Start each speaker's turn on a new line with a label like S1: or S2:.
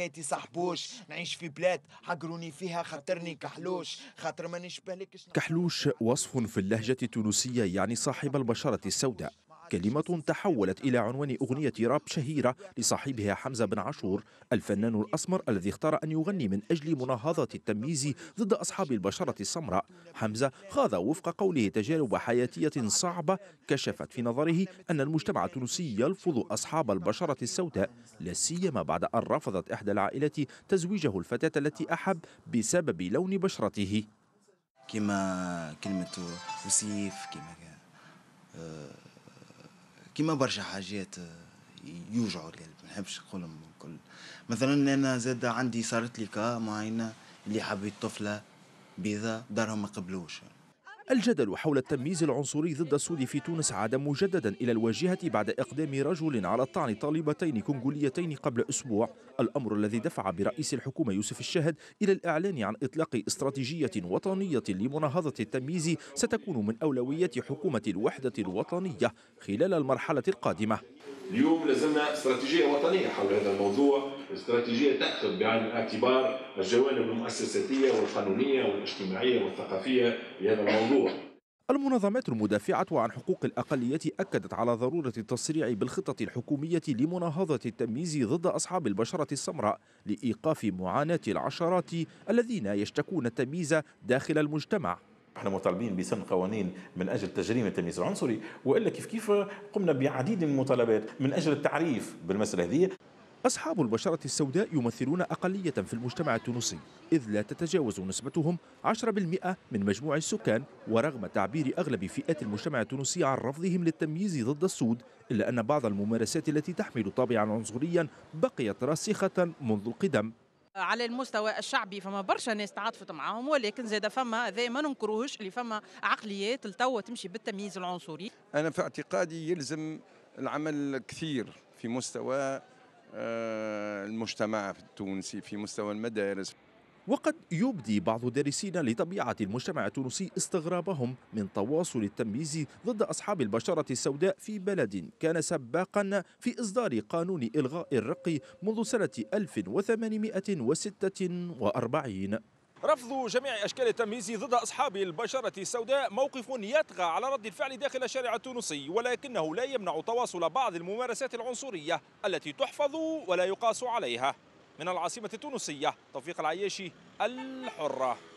S1: حكايتي صحبوش نعيش في بلاد حقروني فيها خطرني كحلوش خاطر ما نشبه كحلوش وصف في اللهجة التونسية يعني صاحب البشرة السوداء كلمة تحولت إلى عنوان أغنية راب شهيرة لصاحبها حمزة بن عاشور الفنان الأسمر الذي اختار أن يغني من أجل مناهضة التمييز ضد أصحاب البشرة السمراء حمزة خاض وفق قوله تجارب حياتية صعبة كشفت في نظره أن المجتمع التونسي يلفظ أصحاب البشرة السوداء لا سيما بعد أن رفضت إحدى العائلات تزويجه الفتاة التي أحب بسبب لون بشرته كما كلمة وسيف كما آه، كيما برشا حاجات آه، يوجعوا القلب ما نحبش نقولهم الكل مثلا انا زاد عندي صارت لي كا معينه اللي حبيت طفله بيضه دارهم ما قبلوش الجدل حول التمييز العنصري ضد السود في تونس عاد مجددا إلى الواجهة بعد إقدام رجل على طعن طالبتين كونغوليتين قبل أسبوع الأمر الذي دفع برئيس الحكومة يوسف الشاهد إلى الإعلان عن إطلاق استراتيجية وطنية لمناهضة التمييز ستكون من أولويات حكومة الوحدة الوطنية خلال المرحلة القادمة اليوم لازمنا استراتيجيه وطنيه حول هذا الموضوع، استراتيجيه تاخذ بعين الاعتبار الجوانب المؤسساتيه والقانونيه والاجتماعيه والثقافيه لهذا الموضوع. المنظمات المدافعة عن حقوق الأقلية أكدت على ضرورة التسريع بالخطة الحكومية لمناهضة التمييز ضد أصحاب البشرة السمراء لإيقاف معاناة العشرات الذين يشتكون التمييز داخل المجتمع احنا مطالبين بسن قوانين من اجل تجريم التمييز العنصري والا كيف كيف قمنا بعديد من المطالبات من اجل التعريف بالمساله هذه أصحاب البشرة السوداء يمثلون أقلية في المجتمع التونسي إذ لا تتجاوز نسبتهم 10% من مجموع السكان ورغم تعبير أغلب فئات المجتمع التونسي عن رفضهم للتمييز ضد السود إلا أن بعض الممارسات التي تحمل طابعا عنصريا بقيت راسخة منذ القدم على المستوى الشعبي فما برشا ناس تعاطفت معاهم ولكن زاد فما هذا ما ننكروهش اللي فما عقليات لتوا تمشي بالتمييز العنصري انا في اعتقادي يلزم العمل كثير في مستوى آه، المجتمع التونسي في مستوى المدارس وقد يبدي بعض الدارسين لطبيعة المجتمع التونسي استغرابهم من تواصل التمييز ضد أصحاب البشرة السوداء في بلد كان سباقا في إصدار قانون إلغاء الرق منذ سنة 1846 رفض جميع أشكال التمييز ضد أصحاب البشرة السوداء موقف يطغى على رد الفعل داخل الشارع التونسي ولكنه لا يمنع تواصل بعض الممارسات العنصرية التي تحفظ ولا يقاس عليها من العاصمة التونسية توفيق العياشي الحرة